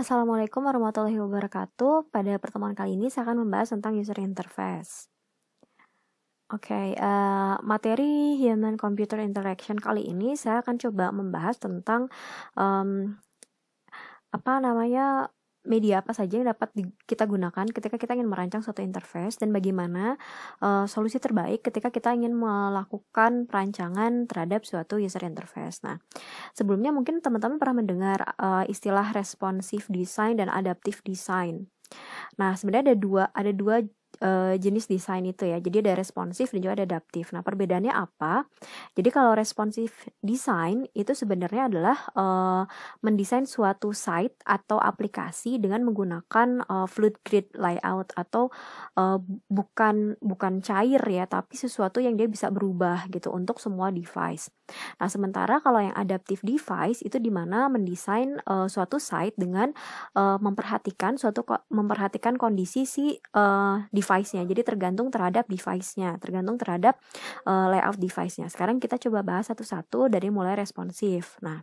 Assalamualaikum warahmatullahi wabarakatuh. Pada pertemuan kali ini saya akan membahas tentang user interface. Oke, okay, uh, eh, materi human computer interaction kali ini saya akan coba membahas tentang um, apa namanya media apa saja yang dapat di, kita gunakan ketika kita ingin merancang suatu interface dan bagaimana uh, solusi terbaik ketika kita ingin melakukan perancangan terhadap suatu user interface. Nah, sebelumnya mungkin teman-teman pernah mendengar uh, istilah responsive design dan adaptive design. Nah, sebenarnya ada dua ada dua Eh, jenis desain itu ya. Jadi ada responsif dan juga ada adaptif. Nah, perbedaannya apa? Jadi kalau responsif desain itu sebenarnya adalah uh, mendesain suatu site atau aplikasi dengan menggunakan uh, fluid grid layout atau uh, bukan bukan cair ya, tapi sesuatu yang dia bisa berubah gitu untuk semua device. Nah, sementara kalau yang adaptif device itu dimana mendesain uh, suatu site dengan uh, memperhatikan suatu memperhatikan kondisi si uh, device device-nya. Jadi tergantung terhadap device-nya, tergantung terhadap uh, layout device-nya. Sekarang kita coba bahas satu-satu dari mulai responsif. Nah,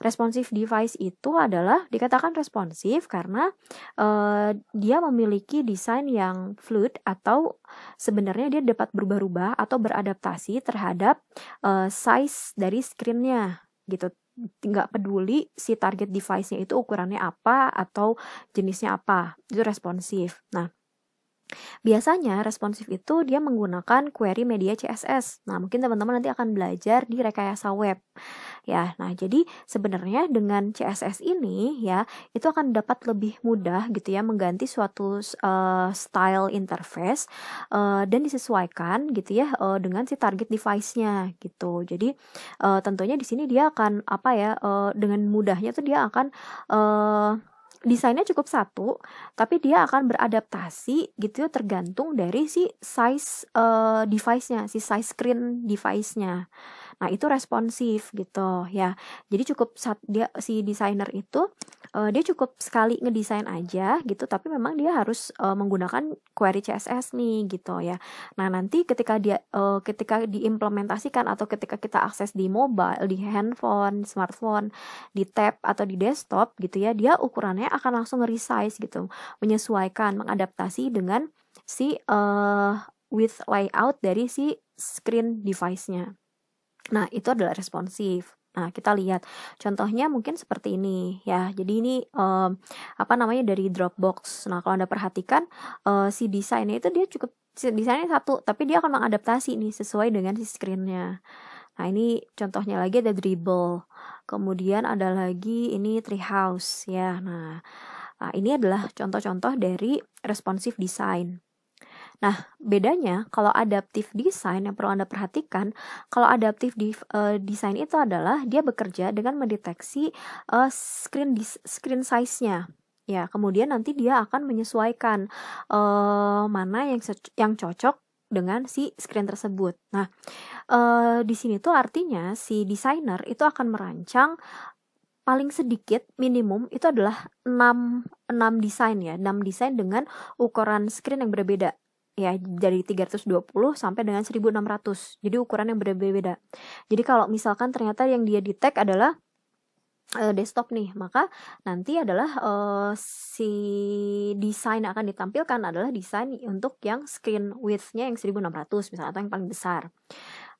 responsif device itu adalah dikatakan responsif karena uh, dia memiliki desain yang fluid atau sebenarnya dia dapat berubah-ubah atau beradaptasi terhadap uh, size dari screen-nya gitu nggak peduli si target device-nya itu ukurannya apa atau jenisnya apa itu responsif nah Biasanya responsif itu dia menggunakan query media CSS. Nah, mungkin teman-teman nanti akan belajar di rekayasa web. Ya, nah jadi sebenarnya dengan CSS ini ya, itu akan dapat lebih mudah gitu ya mengganti suatu uh, style interface uh, dan disesuaikan gitu ya uh, dengan si target device-nya gitu. Jadi uh, tentunya di sini dia akan apa ya uh, dengan mudahnya tuh dia akan uh, desainnya cukup satu, tapi dia akan beradaptasi gitu ya, tergantung dari si size uh, device-nya, si size screen device-nya. Nah, itu responsif gitu ya. Jadi cukup saat dia si desainer itu uh, dia cukup sekali ngedesain aja gitu, tapi memang dia harus uh, menggunakan query CSS nih gitu ya. Nah, nanti ketika dia uh, ketika diimplementasikan atau ketika kita akses di mobile, di handphone, smartphone, di tab atau di desktop gitu ya, dia ukurannya akan langsung resize gitu, menyesuaikan, mengadaptasi dengan si uh, with layout dari si screen device-nya. Nah, itu adalah responsif. Nah, kita lihat contohnya mungkin seperti ini ya. Jadi ini um, apa namanya dari Dropbox. Nah, kalau Anda perhatikan uh, si desainnya itu dia cukup desainnya satu, tapi dia akan mengadaptasi nih sesuai dengan si screen-nya. Nah, ini contohnya lagi ada Dribble. Kemudian ada lagi ini Treehouse ya. Nah, ah, ini adalah contoh-contoh dari responsif design. Nah, bedanya kalau adaptive design yang perlu Anda perhatikan, kalau adaptive uh, design itu adalah dia bekerja dengan mendeteksi uh, screen screen size-nya. Ya, kemudian nanti dia akan menyesuaikan uh, mana yang yang cocok dengan si screen tersebut. Nah, uh, di sini tuh artinya si desainer itu akan merancang paling sedikit minimum itu adalah 6 6 desain ya, 6 desain dengan ukuran screen yang berbeda ya dari 320 sampai dengan 1600. Jadi ukuran yang berbeda-beda. Jadi kalau misalkan ternyata yang dia detect adalah uh, desktop nih, maka nanti adalah uh, si desain akan ditampilkan adalah desain untuk yang screen width-nya yang 1600 misalnya atau yang paling besar.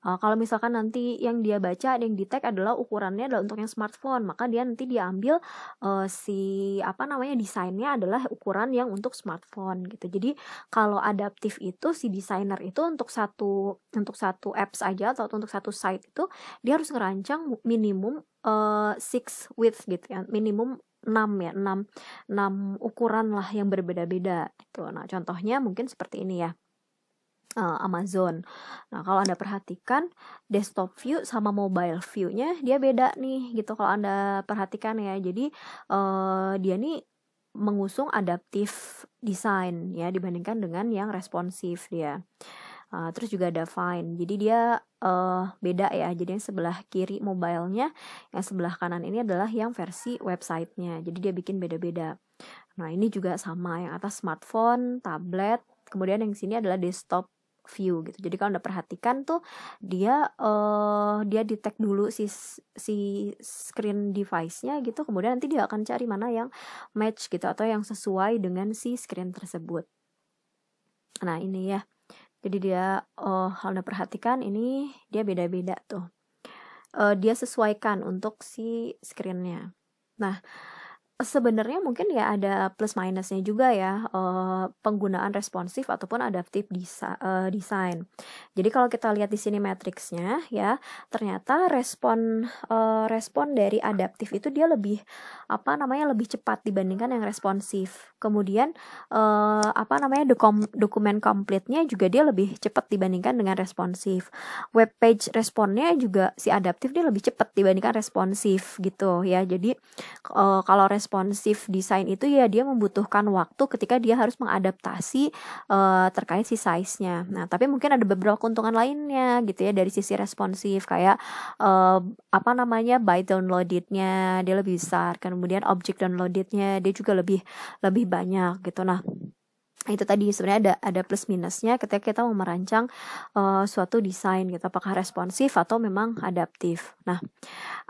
Uh, kalau misalkan nanti yang dia baca ada yang detect adalah ukurannya adalah untuk yang smartphone, maka dia nanti diambil uh, si apa namanya desainnya adalah ukuran yang untuk smartphone gitu. Jadi kalau adaptif itu si desainer itu untuk satu untuk satu apps aja atau untuk satu site itu dia harus ngerancang minimum uh, six width gitu ya, minimum enam ya enam enam ukuran lah yang berbeda-beda gitu. Nah, contohnya mungkin seperti ini ya uh, Amazon. Nah, kalau Anda perhatikan desktop view sama mobile view-nya dia beda nih gitu kalau Anda perhatikan ya. Jadi uh, dia nih mengusung adaptif design ya dibandingkan dengan yang responsif dia. Uh, terus juga ada Fine. Jadi dia uh, beda ya. Jadi yang sebelah kiri mobile-nya yang sebelah kanan ini adalah yang versi websitenya. Jadi dia bikin beda-beda. Nah ini juga sama yang atas smartphone, tablet, kemudian yang sini adalah desktop view gitu. Jadi kalau Anda perhatikan tuh dia uh, dia detect dulu si si screen device-nya gitu. Kemudian nanti dia akan cari mana yang match gitu atau yang sesuai dengan si screen tersebut. Nah, ini ya. Jadi dia uh, kalau Anda perhatikan ini dia beda-beda tuh. Uh, dia sesuaikan untuk si screen-nya. Nah, sebenarnya mungkin ya ada plus minusnya juga ya uh, penggunaan responsif ataupun adaptif desa, uh, eh, design. Jadi kalau kita lihat di sini matriksnya ya, ternyata respon uh, respon dari adaptif itu dia lebih apa namanya lebih cepat dibandingkan yang responsif. Kemudian uh, apa namanya dokum, dokumen komplitnya juga dia lebih cepat dibandingkan dengan responsif. Web page responnya juga si adaptif dia lebih cepat dibandingkan responsif gitu ya. Jadi uh, kalau respon responsif desain itu ya dia membutuhkan waktu ketika dia harus mengadaptasi uh, terkait si size-nya. Nah, tapi mungkin ada beberapa keuntungan lainnya gitu ya dari sisi responsif kayak uh, apa namanya by downloaded-nya dia lebih besar, kemudian object objek downloaded-nya dia juga lebih lebih banyak gitu. Nah, itu tadi sebenarnya ada ada plus minusnya ketika kita mau merancang uh, suatu desain gitu apakah responsif atau memang adaptif. Nah,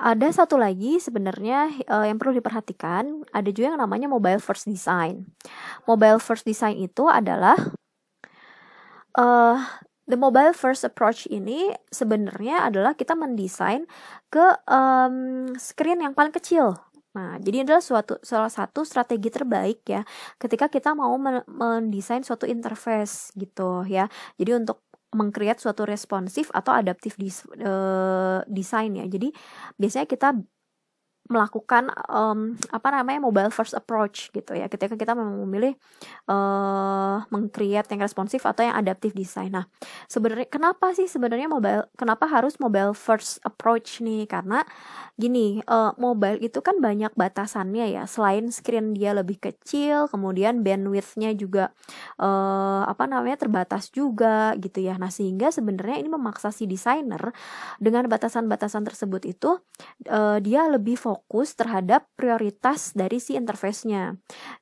ada satu lagi sebenarnya uh, yang perlu diperhatikan, ada juga yang namanya mobile first design. Mobile first design itu adalah uh, the mobile first approach ini sebenarnya adalah kita mendesain ke um, screen yang paling kecil Nah, jadi adalah suatu salah satu strategi terbaik ya ketika kita mau mendesain suatu interface gitu ya. Jadi untuk mengcreate suatu responsif atau adaptif des, eh, desain ya. Jadi biasanya kita melakukan um, apa namanya mobile first approach gitu ya ketika kita memilih uh, mengcreate yang responsif atau yang adaptif design nah sebenarnya kenapa sih sebenarnya mobile kenapa harus mobile first approach nih karena gini uh, mobile itu kan banyak batasannya ya selain screen dia lebih kecil kemudian bandwidthnya juga uh, apa namanya terbatas juga gitu ya nah sehingga sebenarnya ini memaksa si desainer dengan batasan-batasan tersebut itu uh, dia lebih fokus fokus terhadap prioritas dari si interface-nya.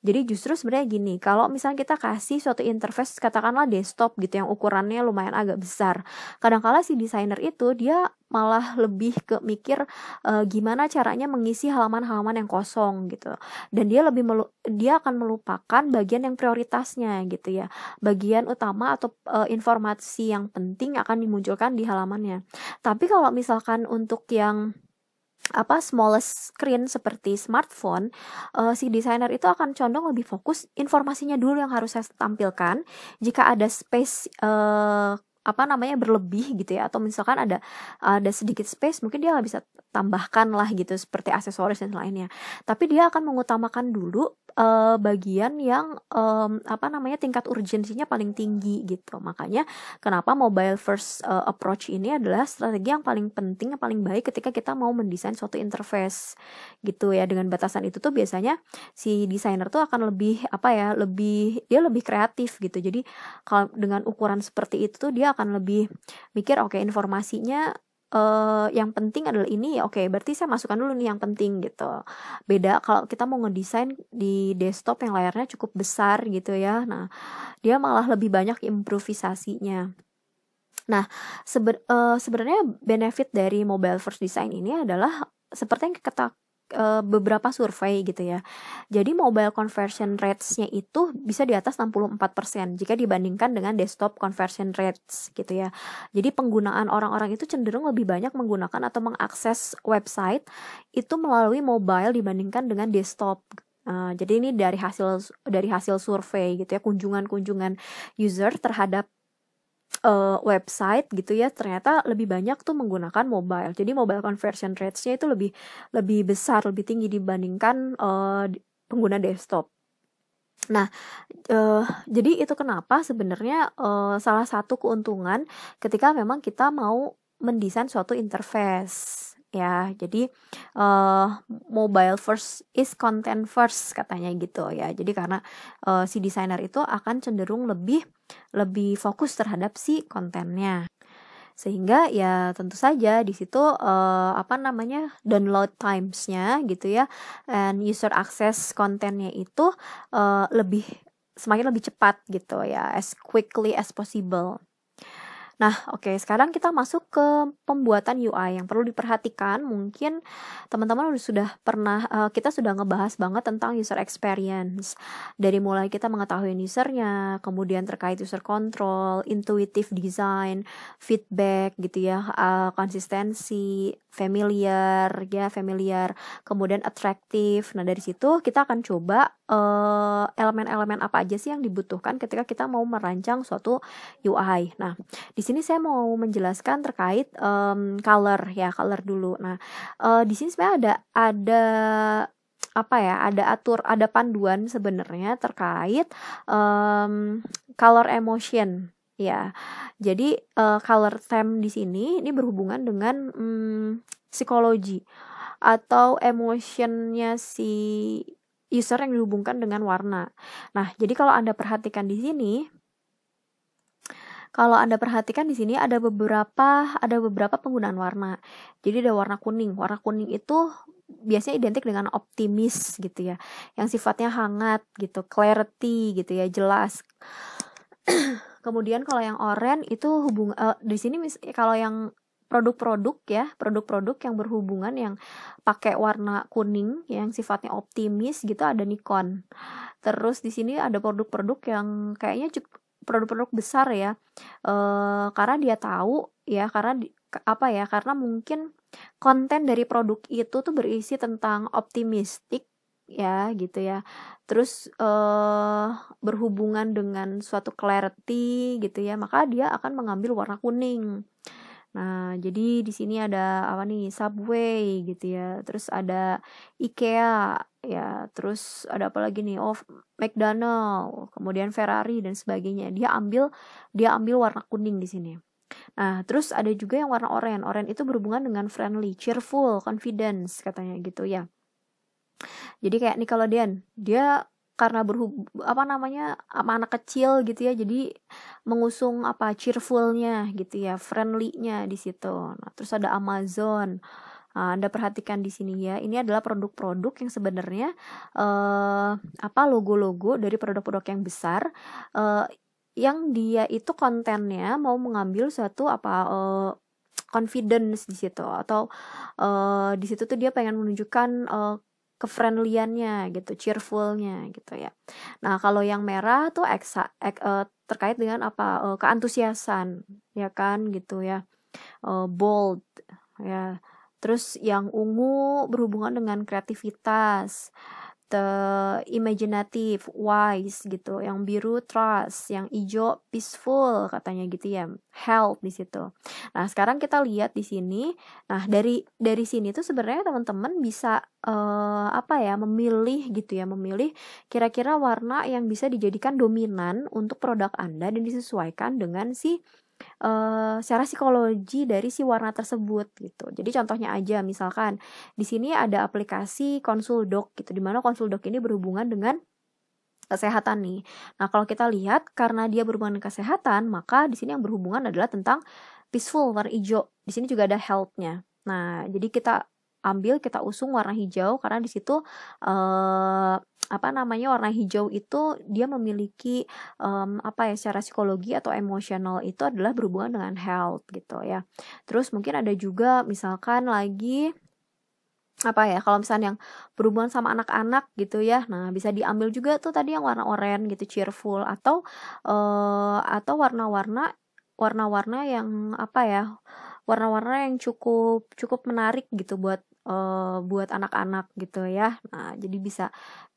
Jadi justru sebenarnya gini, kalau misalnya kita kasih suatu interface katakanlah desktop gitu yang ukurannya lumayan agak besar. Kadangkala si desainer itu dia malah lebih ke mikir e, gimana caranya mengisi halaman-halaman yang kosong gitu dan dia lebih melu dia akan melupakan bagian yang prioritasnya gitu ya bagian utama atau e, informasi yang penting akan dimunculkan di halamannya tapi kalau misalkan untuk yang apa smallest screen seperti smartphone, uh, si desainer itu akan condong lebih fokus informasinya dulu yang harus saya tampilkan. Jika ada space uh, apa namanya berlebih gitu ya atau misalkan ada ada sedikit space mungkin dia nggak bisa tambahkan lah gitu seperti aksesoris dan lainnya tapi dia akan mengutamakan dulu eh, bagian yang apa namanya tingkat urgensinya paling tinggi gitu makanya kenapa mobile first eh, approach ini adalah strategi yang paling penting yang paling baik ketika kita mau mendesain suatu interface gitu ya dengan batasan itu tuh biasanya si desainer tuh akan lebih apa ya lebih dia lebih kreatif gitu jadi kalau dengan ukuran seperti itu tuh dia akan lebih mikir oke okay, informasinya uh, yang penting adalah ini ya oke okay, berarti saya masukkan dulu nih yang penting gitu beda kalau kita mau ngedesain di desktop yang layarnya cukup besar gitu ya nah dia malah lebih banyak improvisasinya nah uh, sebenarnya benefit dari mobile first design ini adalah seperti yang kita uh, beberapa survei gitu ya. Jadi mobile conversion rates-nya itu bisa di atas 64% jika dibandingkan dengan desktop conversion rates gitu ya. Jadi penggunaan orang-orang itu cenderung lebih banyak menggunakan atau mengakses website itu melalui mobile dibandingkan dengan desktop Uh, jadi ini dari hasil dari hasil survei gitu ya kunjungan-kunjungan user terhadap uh, website gitu ya ternyata lebih banyak tuh menggunakan mobile jadi mobile conversion rates-nya itu lebih lebih besar lebih tinggi dibandingkan uh, pengguna desktop Nah, uh, jadi itu kenapa sebenarnya uh, salah satu keuntungan ketika memang kita mau mendesain suatu interface ya. Jadi uh, mobile first is content first katanya gitu ya. Jadi karena si desainer itu akan cenderung lebih lebih fokus terhadap si kontennya sehingga ya tentu saja di situ uh, apa namanya download timesnya gitu ya and user access kontennya itu uh, lebih semakin lebih cepat gitu ya as quickly as possible Nah, oke, okay, sekarang kita masuk ke pembuatan UI yang perlu diperhatikan. Mungkin teman-teman sudah pernah uh, kita sudah ngebahas banget tentang user experience. Dari mulai kita mengetahui usernya, kemudian terkait user control, intuitive design, feedback gitu ya, uh, konsistensi, familiar ya, familiar, kemudian attractive. Nah, dari situ kita akan coba Eh, elemen-elemen uh, apa aja sih yang dibutuhkan ketika kita mau merancang suatu UI. Nah, di sini saya mau menjelaskan terkait um, color ya, color dulu. Nah, uh, di sini sebenarnya ada ada apa ya ada atur ada panduan sebenarnya terkait um, color emotion ya jadi uh, color theme di sini ini berhubungan dengan um, psikologi atau emotionnya si user yang dihubungkan dengan warna. Nah, jadi kalau Anda perhatikan di sini, kalau Anda perhatikan di sini ada beberapa ada beberapa penggunaan warna. Jadi ada warna kuning. Warna kuning itu biasanya identik dengan optimis gitu ya. Yang sifatnya hangat gitu, clarity gitu ya, jelas. Kemudian kalau yang oranye itu hubung uh, di sini kalau yang produk-produk ya, produk-produk yang berhubungan yang pakai warna kuning yang sifatnya optimis gitu ada Nikon. Terus di sini ada produk-produk yang kayaknya produk-produk besar ya. E, karena dia tahu ya karena di, apa ya? Karena mungkin konten dari produk itu tuh berisi tentang optimistik ya gitu ya terus eh, berhubungan dengan suatu clarity gitu ya maka dia akan mengambil warna kuning Nah, jadi di sini ada apa nih? Subway gitu ya. Terus ada IKEA ya. Terus ada apa lagi nih? Oh, McDonald, kemudian Ferrari dan sebagainya. Dia ambil dia ambil warna kuning di sini. Nah, terus ada juga yang warna oranye. Oranye itu berhubungan dengan friendly, cheerful, confidence katanya gitu ya. Jadi kayak Nickelodeon, dia karena berhub apa namanya sama anak kecil gitu ya jadi mengusung apa cheerfulnya gitu ya friendlynya di situ nah, terus ada Amazon Nah, Anda perhatikan di sini ya, ini adalah produk-produk yang sebenarnya eh, apa logo-logo dari produk-produk yang besar eh, yang dia itu kontennya mau mengambil suatu apa eh, confidence di situ atau uh, di situ tuh dia pengen menunjukkan uh, kefriendliannya gitu, cheerfulnya gitu ya. Nah kalau yang merah tuh eksa, ek, uh, terkait dengan apa uh, keantusiasan ya kan gitu ya, uh, bold ya. Terus yang ungu berhubungan dengan kreativitas the imaginative, wise gitu. Yang biru trust, yang hijau peaceful katanya gitu ya. Health di situ. Nah, sekarang kita lihat di sini. Nah, dari dari sini tuh sebenarnya teman-teman bisa uh, apa ya, memilih gitu ya, memilih kira-kira warna yang bisa dijadikan dominan untuk produk Anda dan disesuaikan dengan si uh, secara psikologi dari si warna tersebut gitu. Jadi contohnya aja misalkan di sini ada aplikasi Konsul dok gitu di mana Konsul dok ini berhubungan dengan kesehatan nih. Nah, kalau kita lihat karena dia berhubungan dengan kesehatan, maka di sini yang berhubungan adalah tentang peaceful warna hijau. Di sini juga ada health-nya. Nah, jadi kita ambil kita usung warna hijau karena di situ eh, apa namanya warna hijau itu dia memiliki um, apa ya secara psikologi atau emosional itu adalah berhubungan dengan health gitu ya. Terus mungkin ada juga misalkan lagi apa ya kalau misalnya yang berhubungan sama anak-anak gitu ya nah bisa diambil juga tuh tadi yang warna oranye gitu cheerful atau uh, atau warna-warna warna-warna yang apa ya warna-warna yang cukup cukup menarik gitu buat uh, buat anak-anak gitu ya. Nah, jadi bisa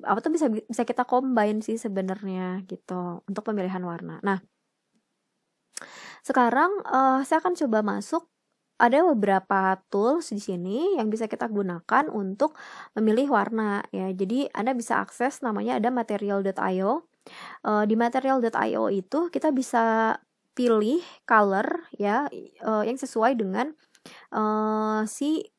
apa tuh bisa bisa kita combine sih sebenarnya gitu untuk pemilihan warna. Nah, sekarang uh, saya akan coba masuk ada beberapa tools di sini yang bisa kita gunakan untuk memilih warna ya. Jadi Anda bisa akses namanya ada material.io. Uh, eh, di material.io itu kita bisa pilih color ya uh, yang sesuai dengan uh, si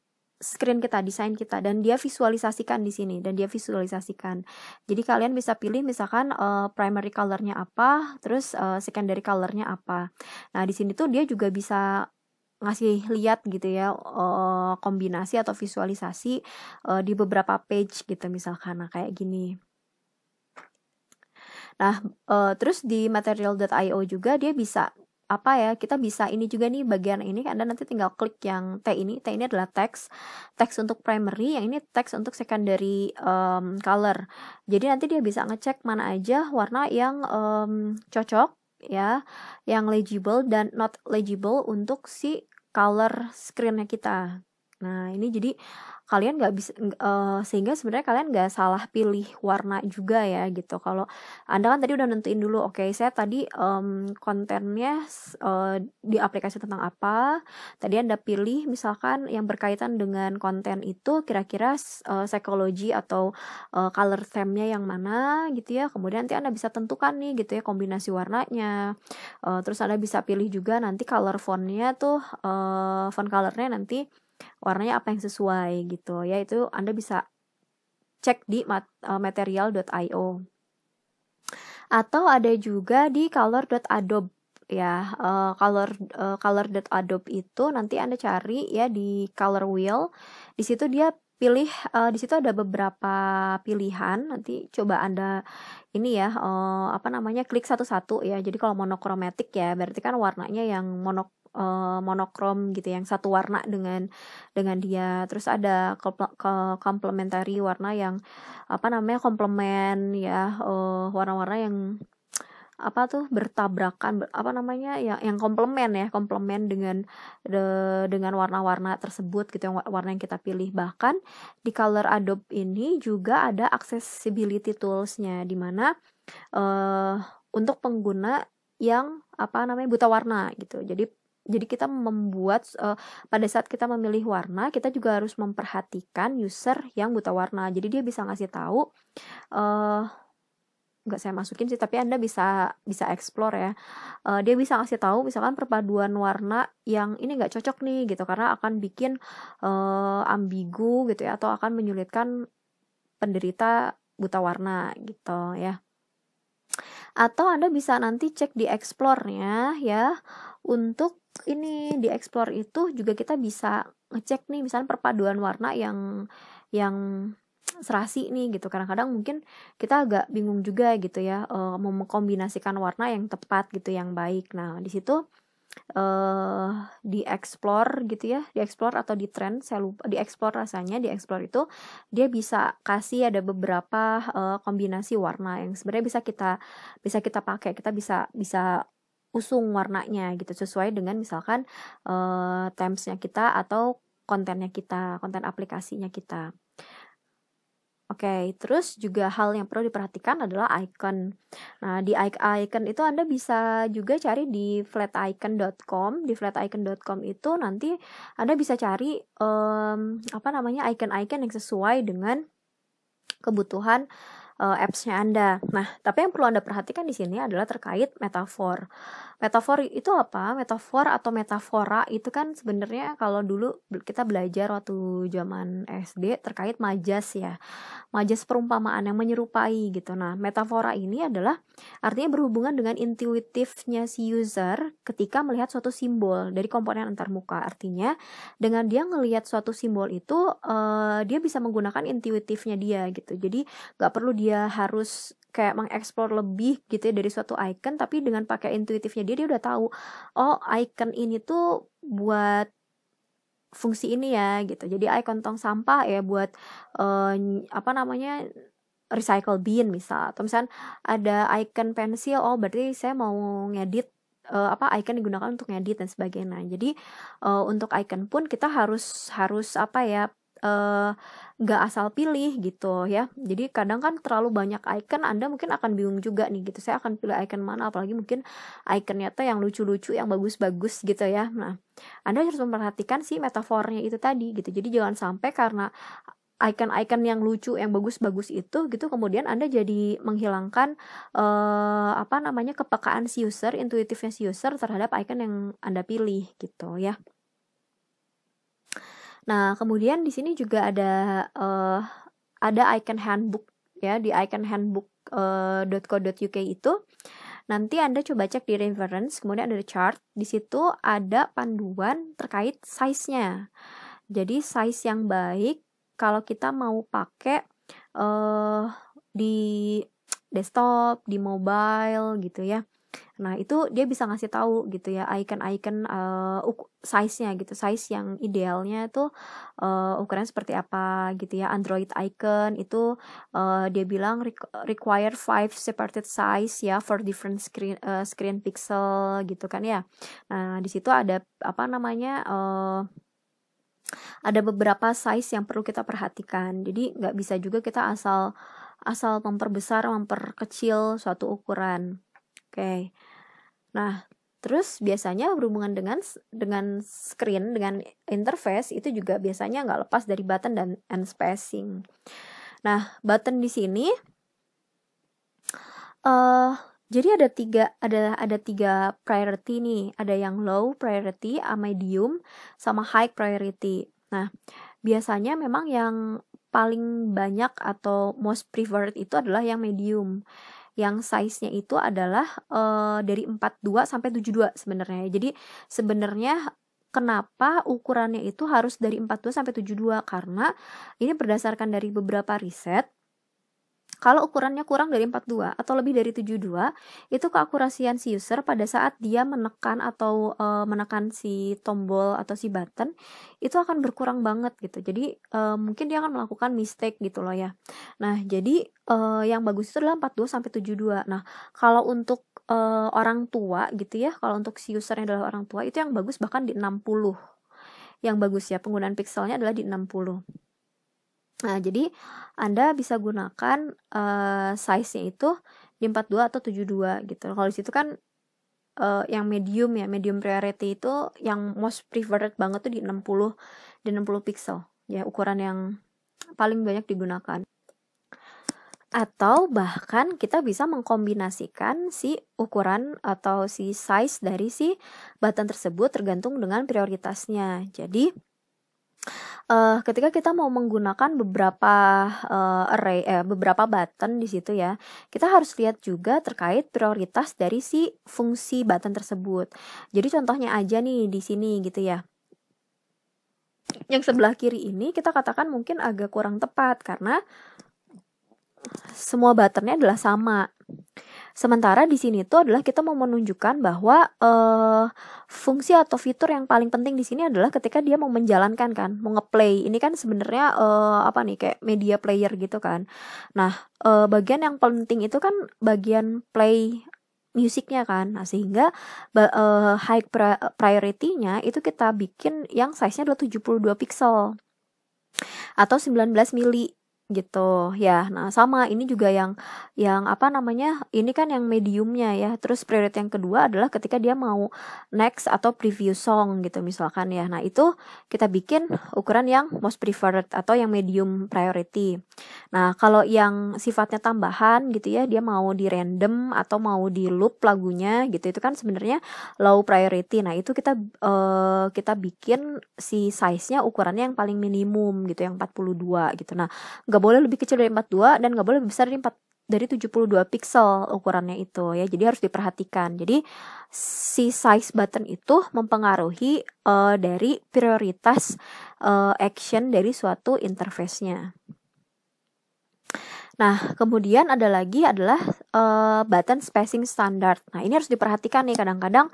screen kita, desain kita, dan dia visualisasikan di sini, dan dia visualisasikan. Jadi kalian bisa pilih misalkan uh, primary colornya apa, terus uh, secondary colornya apa. Nah di sini tuh dia juga bisa ngasih lihat gitu ya uh, kombinasi atau visualisasi uh, di beberapa page gitu misalkan, nah kayak gini. Nah, uh, terus di material.io juga dia bisa apa ya kita bisa ini juga nih bagian ini anda nanti tinggal klik yang T ini T ini adalah teks teks untuk primary yang ini teks untuk secondary um, color jadi nanti dia bisa ngecek mana aja warna yang um, cocok ya yang legible dan not legible untuk si color screennya kita Nah ini jadi kalian nggak bisa uh, sehingga sebenarnya kalian nggak salah pilih warna juga ya gitu. Kalau anda kan tadi udah nentuin dulu, oke okay, saya tadi um, kontennya uh, di aplikasi tentang apa. Tadi anda pilih misalkan yang berkaitan dengan konten itu kira-kira uh, psikologi atau uh, color theme-nya yang mana gitu ya. Kemudian nanti anda bisa tentukan nih gitu ya kombinasi warnanya. Uh, terus anda bisa pilih juga nanti color font-nya tuh uh, font color-nya nanti warnanya apa yang sesuai gitu ya itu Anda bisa cek di e, material.io atau ada juga di color.adobe ya uh, color uh, e, color.adobe itu nanti Anda cari ya di color wheel di situ dia pilih uh, di situ ada beberapa pilihan nanti coba anda ini ya uh, apa namanya klik satu-satu ya jadi kalau monokromatik ya berarti kan warnanya yang monok uh, monokrom gitu yang satu warna dengan dengan dia terus ada komplementari warna yang apa namanya komplement ya eh, warna-warna uh, yang apa tuh bertabrakan apa namanya ya, yang yang komplement ya komplement dengan de, dengan warna-warna tersebut gitu yang warna yang kita pilih bahkan di color Adobe ini juga ada accessibility toolsnya dimana uh, eh, untuk pengguna yang apa namanya buta warna gitu jadi jadi kita membuat uh, pada saat kita memilih warna, kita juga harus memperhatikan user yang buta warna. Jadi dia bisa ngasih tahu uh, nggak saya masukin sih tapi anda bisa bisa explore ya uh, dia bisa ngasih tahu misalkan perpaduan warna yang ini nggak cocok nih gitu karena akan bikin uh, ambigu gitu ya atau akan menyulitkan penderita buta warna gitu ya atau anda bisa nanti cek di explore-nya ya untuk ini di explore itu juga kita bisa ngecek nih misalnya perpaduan warna yang yang serasi nih gitu kadang-kadang mungkin kita agak bingung juga gitu ya uh, mau mengkombinasikan warna yang tepat gitu yang baik nah di situ uh, eh, di explore gitu ya di explore atau di trend saya lupa di explore rasanya di explore itu dia bisa kasih ada beberapa uh, kombinasi warna yang sebenarnya bisa kita bisa kita pakai kita bisa bisa usung warnanya gitu sesuai dengan misalkan uh, eh, temsnya kita atau kontennya kita, konten aplikasinya kita. Oke, okay, terus juga hal yang perlu diperhatikan adalah icon. Nah, di icon itu Anda bisa juga cari di flaticon.com. Di flaticon.com itu nanti Anda bisa cari um, apa namanya icon-icon yang sesuai dengan kebutuhan uh, apps-nya Anda. Nah, tapi yang perlu Anda perhatikan di sini adalah terkait metafor. Metafor itu apa? Metafor atau metafora itu kan sebenarnya kalau dulu kita belajar waktu zaman SD terkait majas ya. Majas perumpamaan yang menyerupai gitu. Nah, metafora ini adalah artinya berhubungan dengan intuitifnya si user ketika melihat suatu simbol dari komponen antarmuka. Artinya dengan dia ngelihat suatu simbol itu uh, dia bisa menggunakan intuitifnya dia gitu. Jadi nggak perlu dia harus kayak mengeksplor lebih gitu ya dari suatu icon tapi dengan pakai intuitifnya dia dia udah tahu oh icon ini tuh buat fungsi ini ya gitu jadi icon tong sampah ya buat uh, apa namanya recycle bin misal atau misalnya ada icon pensil oh berarti saya mau ngedit uh, apa icon digunakan untuk ngedit dan sebagainya nah, jadi uh, untuk icon pun kita harus harus apa ya Eh, nggak uh, asal pilih gitu ya jadi kadang kan terlalu banyak icon anda mungkin akan bingung juga nih gitu saya akan pilih icon mana apalagi mungkin iconnya tuh yang lucu-lucu yang bagus-bagus gitu ya nah anda harus memperhatikan si metafornya itu tadi gitu jadi jangan sampai karena icon-icon yang lucu yang bagus-bagus itu gitu kemudian anda jadi menghilangkan uh, apa namanya kepekaan si user intuitifnya si user terhadap icon yang anda pilih gitu ya Nah, kemudian di sini juga ada uh, ada icon handbook ya di icon handbook.co.uk eh, uh, itu. Nanti Anda coba cek di reference, kemudian ada chart. Di situ ada panduan terkait size-nya. Jadi size yang baik kalau kita mau pakai uh, di desktop, di mobile gitu ya. Nah, itu dia bisa ngasih tahu gitu ya icon-icon uh, size-nya gitu. Size yang idealnya itu uh, eh, ukuran seperti apa gitu ya. Android icon itu uh, dia bilang require five separate size ya for different screen uh, screen pixel gitu kan ya. Nah, di situ ada apa namanya uh, ada beberapa size yang perlu kita perhatikan. Jadi nggak bisa juga kita asal asal memperbesar, memperkecil suatu ukuran. Oke. Okay. Nah, terus biasanya berhubungan dengan dengan screen, dengan interface itu juga biasanya nggak lepas dari button dan and spacing. Nah, button di sini uh, jadi ada tiga ada ada tiga priority nih, ada yang low priority, medium, sama high priority. Nah, biasanya memang yang paling banyak atau most preferred itu adalah yang medium yang size-nya itu adalah uh, dari 42 sampai 72 sebenarnya. Jadi sebenarnya kenapa ukurannya itu harus dari 42 sampai 72 karena ini berdasarkan dari beberapa riset kalau ukurannya kurang dari 42 atau lebih dari 72, itu keakurasian si user pada saat dia menekan atau e, menekan si tombol atau si button itu akan berkurang banget gitu. Jadi e, mungkin dia akan melakukan mistake gitu loh ya. Nah, jadi e, yang bagus itu adalah 42 sampai 72. Nah, kalau untuk e, orang tua gitu ya, kalau untuk si usernya adalah orang tua itu yang bagus bahkan di 60. Yang bagus ya penggunaan pixelnya adalah di 60. Nah, jadi Anda bisa gunakan uh, size-nya itu di 42 atau 72 gitu. Nah, kalau di situ kan uh, yang medium ya, medium priority itu yang most preferred banget tuh di 60 di 60 pixel. Ya, ukuran yang paling banyak digunakan. Atau bahkan kita bisa mengkombinasikan si ukuran atau si size dari si button tersebut tergantung dengan prioritasnya. Jadi, uh, ketika kita mau menggunakan beberapa uh, array eh, beberapa button di situ ya kita harus lihat juga terkait prioritas dari si fungsi button tersebut jadi contohnya aja nih di sini gitu ya yang sebelah kiri ini kita katakan mungkin agak kurang tepat karena semua buttonnya adalah sama Sementara di sini itu adalah kita mau menunjukkan bahwa uh, fungsi atau fitur yang paling penting di sini adalah ketika dia mau menjalankan kan, mau ngeplay. Ini kan sebenarnya uh, apa nih kayak media player gitu kan. Nah, uh, bagian yang penting itu kan bagian play musiknya kan nah sehingga uh, high priority-nya itu kita bikin yang size-nya adalah 72 pixel atau 19 mili gitu ya nah sama ini juga yang yang apa namanya ini kan yang mediumnya ya terus priority yang kedua adalah ketika dia mau next atau preview song gitu misalkan ya nah itu kita bikin nah. ukuran yang most preferred atau yang medium priority nah kalau yang sifatnya tambahan gitu ya dia mau di random atau mau di loop lagunya gitu itu kan sebenarnya low priority nah itu kita uh, kita bikin si size nya ukurannya yang paling minimum gitu yang 42 gitu nah nggak boleh lebih kecil dari 42 dan nggak boleh lebih besar dari 4 dari 72 pixel ukurannya itu ya. Jadi harus diperhatikan. Jadi si size button itu mempengaruhi uh, dari prioritas uh, action dari suatu interface-nya. Nah, kemudian ada lagi adalah uh, button spacing standard. Nah, ini harus diperhatikan nih kadang-kadang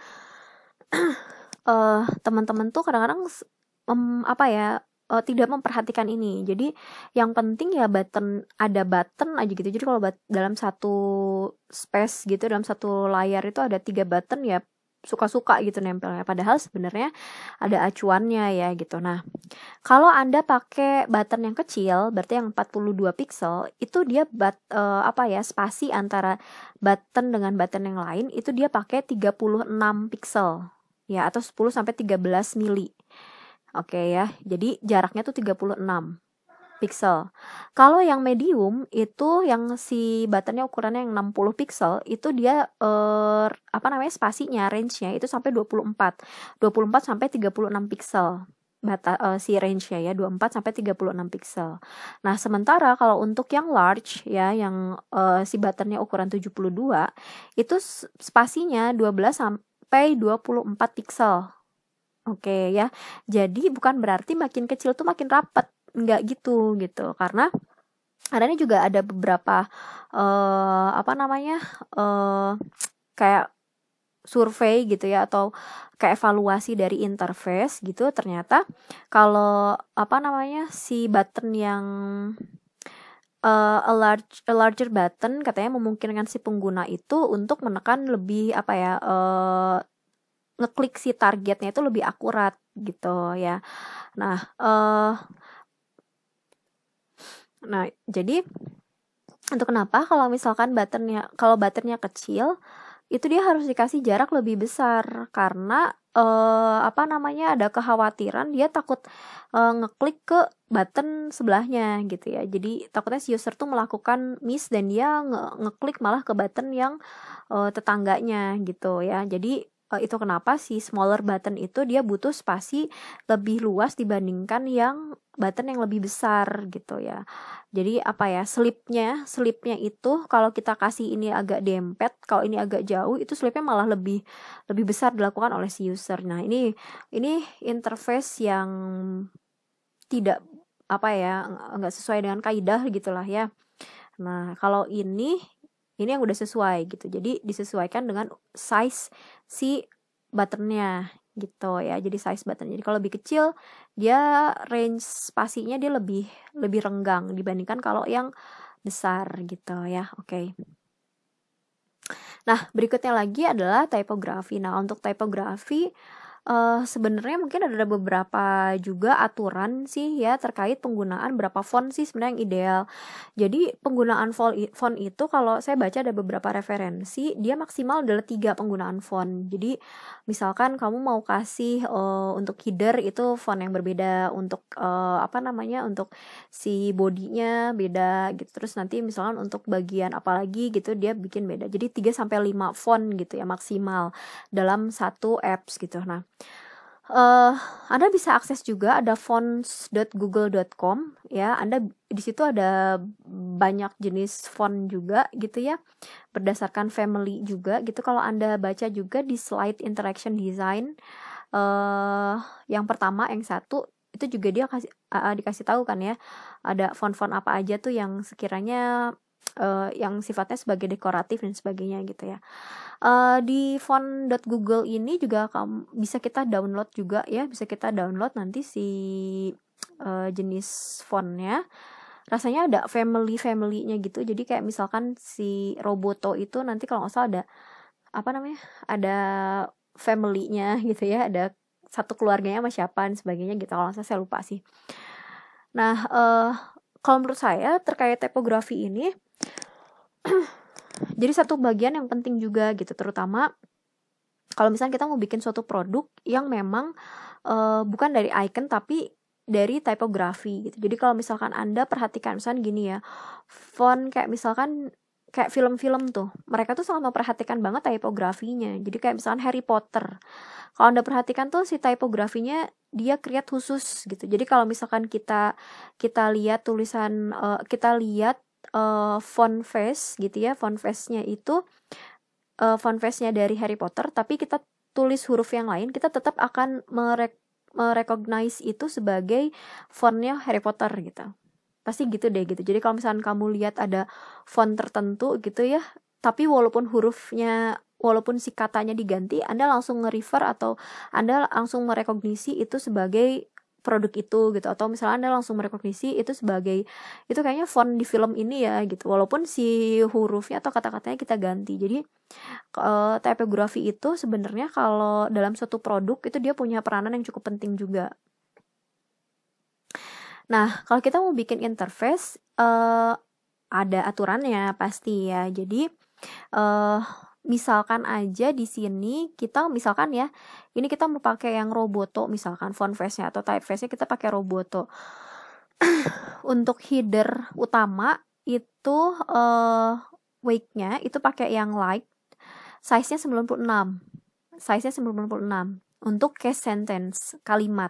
uh, teman-teman tuh kadang-kadang um, apa ya uh, tidak memperhatikan ini. Jadi yang penting ya button ada button aja gitu. Jadi kalau dalam satu space gitu, dalam satu layar itu ada tiga button ya suka-suka gitu nempelnya padahal sebenarnya ada acuannya ya gitu. Nah, kalau Anda pakai button yang kecil berarti yang 42 pixel itu dia bat, uh, apa ya spasi antara button dengan button yang lain itu dia pakai 36 pixel ya atau 10 sampai 13 mili. Oke okay ya, jadi jaraknya tuh 36 pixel. Kalau yang medium itu yang si buttonnya ukurannya yang 60 pixel itu dia er, apa namanya spasinya range-nya itu sampai 24. 24 sampai 36 pixel bata uh, si range-nya ya 24 sampai 36 pixel. Nah, sementara kalau untuk yang large ya yang uh, si buttonnya ukuran 72 itu spasinya 12 sampai 24 pixel Oke okay, ya. Jadi bukan berarti makin kecil tuh makin rapat, nggak gitu gitu. Karena ada ini juga ada beberapa uh, apa namanya uh, kayak survei gitu ya atau kayak evaluasi dari interface gitu ternyata kalau apa namanya si button yang uh, a, large, a larger button katanya memungkinkan si pengguna itu untuk menekan lebih apa ya uh, ngeklik si targetnya itu lebih akurat gitu ya. Nah, uh, nah jadi untuk kenapa kalau misalkan buttonnya kalau buttonnya kecil itu dia harus dikasih jarak lebih besar karena uh, apa namanya ada kekhawatiran dia takut uh, ngeklik ke button sebelahnya gitu ya jadi takutnya si user tuh melakukan miss dan dia ngeklik malah ke button yang uh, tetangganya gitu ya jadi Eh, itu kenapa si smaller button itu dia butuh spasi lebih luas dibandingkan yang button yang lebih besar gitu ya. Jadi apa ya slipnya, slipnya itu kalau kita kasih ini agak dempet, kalau ini agak jauh itu slipnya malah lebih lebih besar dilakukan oleh si user. Nah ini ini interface yang tidak apa ya nggak sesuai dengan kaidah gitulah ya. Nah kalau ini ini yang udah sesuai gitu jadi disesuaikan dengan size si buttonnya gitu ya jadi size button jadi kalau lebih kecil dia range spasinya dia lebih lebih renggang dibandingkan kalau yang besar gitu ya oke okay. nah berikutnya lagi adalah typography nah untuk typography uh, sebenarnya mungkin ada beberapa juga aturan sih ya terkait penggunaan berapa font sih sebenarnya yang ideal. Jadi penggunaan font itu kalau saya baca ada beberapa referensi dia maksimal adalah tiga penggunaan font. Jadi misalkan kamu mau kasih uh, untuk header itu font yang berbeda untuk uh, apa namanya untuk si bodinya beda gitu. Terus nanti misalkan untuk bagian apalagi gitu dia bikin beda. Jadi 3 sampai lima font gitu ya maksimal dalam satu apps gitu. Nah, uh, Anda bisa akses juga ada fonts.google.com ya. Anda di situ ada banyak jenis font juga gitu ya. Berdasarkan family juga gitu. Kalau Anda baca juga di slide interaction design uh, yang pertama yang satu itu juga dia kasih uh, dikasih tahu kan ya. Ada font-font apa aja tuh yang sekiranya uh, yang sifatnya sebagai dekoratif dan sebagainya gitu ya. Uh, di font.google ini juga kamu, bisa kita download juga ya, bisa kita download nanti si uh, jenis fontnya. Rasanya ada family-familynya gitu. Jadi kayak misalkan si Roboto itu nanti kalau nggak salah ada apa namanya? Ada family-nya gitu ya, ada satu keluarganya sama siapa dan sebagainya gitu. Kalau nggak salah saya lupa sih. Nah, uh, kalau menurut saya terkait tipografi ini jadi satu bagian yang penting juga gitu terutama kalau misalnya kita mau bikin suatu produk yang memang uh, bukan dari icon tapi dari typography gitu. Jadi kalau misalkan Anda perhatikan misalkan gini ya, font kayak misalkan kayak film-film tuh, mereka tuh sangat memperhatikan banget typografinya. Jadi kayak misalkan Harry Potter. Kalau Anda perhatikan tuh si typografinya dia create khusus gitu. Jadi kalau misalkan kita kita lihat tulisan uh, kita lihat uh, font face gitu ya font face-nya itu uh, font face-nya dari Harry Potter tapi kita tulis huruf yang lain kita tetap akan merek merecognize itu sebagai fontnya Harry Potter gitu pasti gitu deh gitu jadi kalau misalkan kamu lihat ada font tertentu gitu ya tapi walaupun hurufnya walaupun si katanya diganti Anda langsung nge-refer atau Anda langsung merekognisi itu sebagai produk itu gitu atau misalnya anda langsung merekognisi itu sebagai itu kayaknya font di film ini ya gitu walaupun si hurufnya atau kata-katanya kita ganti jadi uh, eh, tipografi itu sebenarnya kalau dalam suatu produk itu dia punya peranan yang cukup penting juga nah kalau kita mau bikin interface uh, ada aturannya pasti ya jadi uh, misalkan aja di sini kita misalkan ya ini kita mau pakai yang roboto misalkan font face nya atau typeface nya kita pakai roboto untuk header utama itu uh, eh, weight nya itu pakai yang light size nya 96 size nya 96 untuk case sentence kalimat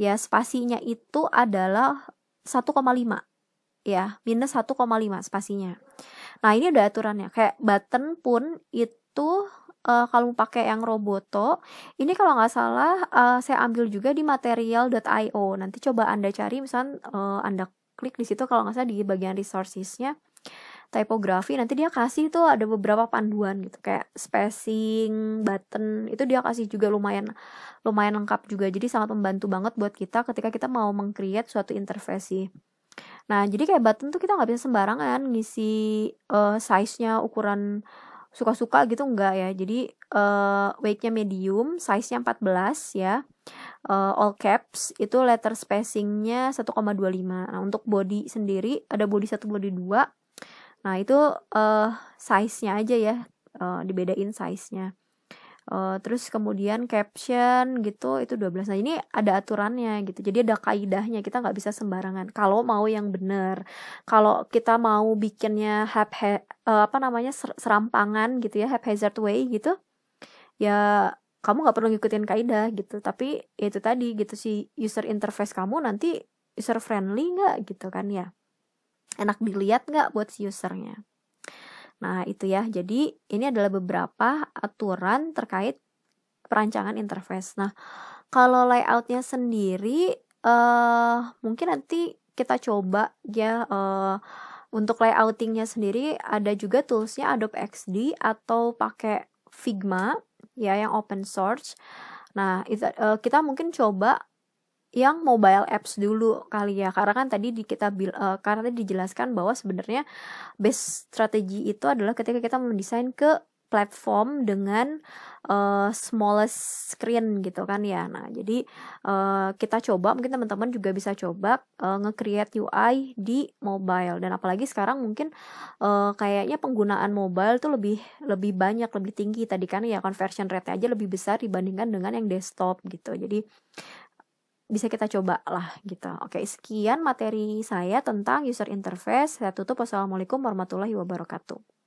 ya spasinya itu adalah 1,5 ya minus 1,5 spasinya Nah, ini ada aturannya. Kayak button pun itu uh, kalau pakai yang Roboto, ini kalau nggak salah uh, saya ambil juga di material.io. Nanti coba Anda cari misalnya uh, eh, Anda klik di situ kalau nggak salah di bagian resourcesnya typography nanti dia kasih tuh ada beberapa panduan gitu kayak spacing button itu dia kasih juga lumayan lumayan lengkap juga jadi sangat membantu banget buat kita ketika kita mau mengcreate suatu intervensi Nah, jadi kayak button tuh kita nggak bisa sembarangan ngisi uh, size-nya ukuran suka-suka gitu enggak ya. Jadi uh, weight-nya medium, size-nya 14 ya. Uh, all caps itu letter spacing-nya 1,25. Nah, untuk body sendiri ada body 1 body 2. Nah, itu uh, size-nya aja ya. Uh, dibedain size-nya. Uh, terus kemudian caption gitu itu 12 nah ini ada aturannya gitu jadi ada kaidahnya kita nggak bisa sembarangan kalau mau yang benar kalau kita mau bikinnya hap uh, apa namanya serampangan gitu ya haphazard way gitu ya kamu nggak perlu ngikutin kaidah gitu tapi ya itu tadi gitu si user interface kamu nanti user friendly nggak gitu kan ya enak dilihat nggak buat si usernya Nah, itu ya. Jadi, ini adalah beberapa aturan terkait perancangan interface. Nah, kalau layoutnya sendiri, uh, mungkin nanti kita coba ya uh, untuk layoutingnya sendiri ada juga toolsnya Adobe XD atau pakai Figma ya yang open source. Nah, eh, kita mungkin coba yang mobile apps dulu kali ya karena kan tadi di kita uh, karena tadi dijelaskan bahwa sebenarnya best strategi itu adalah ketika kita mendesain ke platform dengan uh, smallest screen gitu kan ya. Nah, jadi uh, kita coba mungkin teman-teman juga bisa coba uh, nge-create UI di mobile dan apalagi sekarang mungkin uh, kayaknya penggunaan mobile tuh lebih lebih banyak, lebih tinggi tadi kan ya conversion rate aja lebih besar dibandingkan dengan yang desktop gitu. Jadi bisa kita coba lah gitu. Oke, sekian materi saya tentang user interface. Saya tutup. Wassalamualaikum warahmatullahi wabarakatuh.